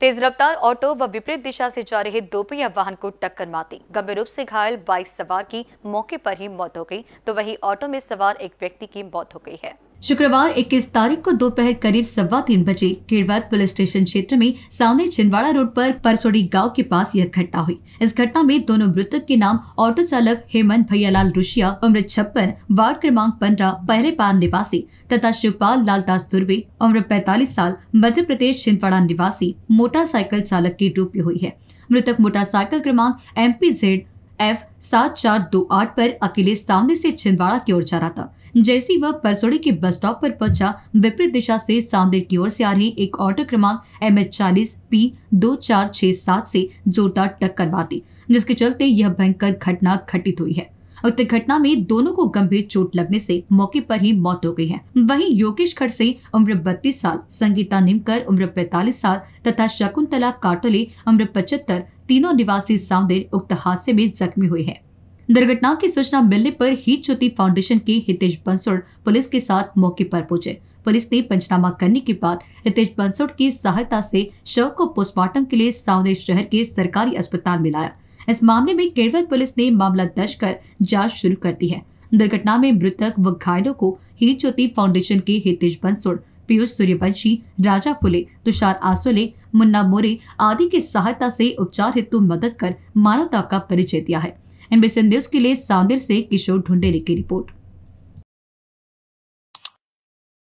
तेज रफ्तार ऑटो व विपरीत दिशा से जा रहे दोपहिया वाहन को टक्कर मारती गंभीर रूप से घायल बाइक सवार की मौके पर ही मौत हो गई तो वही ऑटो में सवार एक व्यक्ति की मौत हो गई है शुक्रवार 21 तारीख को दोपहर करीब सवा तीन बजे कीरवत पुलिस स्टेशन क्षेत्र में सामने छिंदवाड़ा रोड पर परसोड़ी गांव के पास यह घटना हुई इस घटना में दोनों मृतक के नाम ऑटो चालक हेमंत भैयालाल रुशिया उम्र छप्पन वार्ड क्रमांक पंद्रह पहले पान निवासी तथा शिवपाल लाल दास दुर्वे उम्र पैतालीस साल मध्य प्रदेश छिंदवाड़ा निवासी मोटरसाइकिल चालक की में हुई है मृतक मोटरसाइकिल क्रमांक एम पी जेड एफ सात चार दो आठ पर अकेले सामने से छिंदवाड़ा की ओर जा रहा था जैसे वह परसोड़े के बस स्टॉप पर पहुंचा विपरीत दिशा से सांदेर की ओर से आ रही एक ऑटो क्रमांक एम एच चालीस पी दो चार छह सात से जोरदार टक्कर मारती जिसके चलते यह भयंकर घटना घटित हुई है उक्त घटना में दोनों को गंभीर चोट लगने से मौके पर ही मौत हो गई है वहीं योगेश खड़से उम्र बत्तीस साल संगीता निमकर उम्र पैतालीस साल तथा शकुंतला काटोले उम्र पचहत्तर तीनों निवासी सांदेर उक्त हादसे में जख्मी हुए हैं दुर्घटना की सूचना मिलने पर ही ज्योति फाउंडेशन के हितेश बंसोड़ पुलिस के साथ मौके पर पहुंचे पुलिस ने पंचनामा करने के बाद हितेश बंसोड़ की सहायता से शव को पोस्टमार्टम के लिए सावने शहर के सरकारी अस्पताल में लाया इस मामले में केरवल पुलिस ने मामला दर्ज कर जांच शुरू कर दी है दुर्घटना में मृतक व घायलों को ही ज्योति फाउंडेशन के हितेश बंसोड़ पीयूष सूर्यवंशी राजा फुले तुषार आसोले मुन्ना मोरे आदि की सहायता से उपचार हेतु मदद कर मानवता का परिचय दिया है एनबीसी न्यूज के लिए सादिर से किशोर ढुंडेरी की रिपोर्ट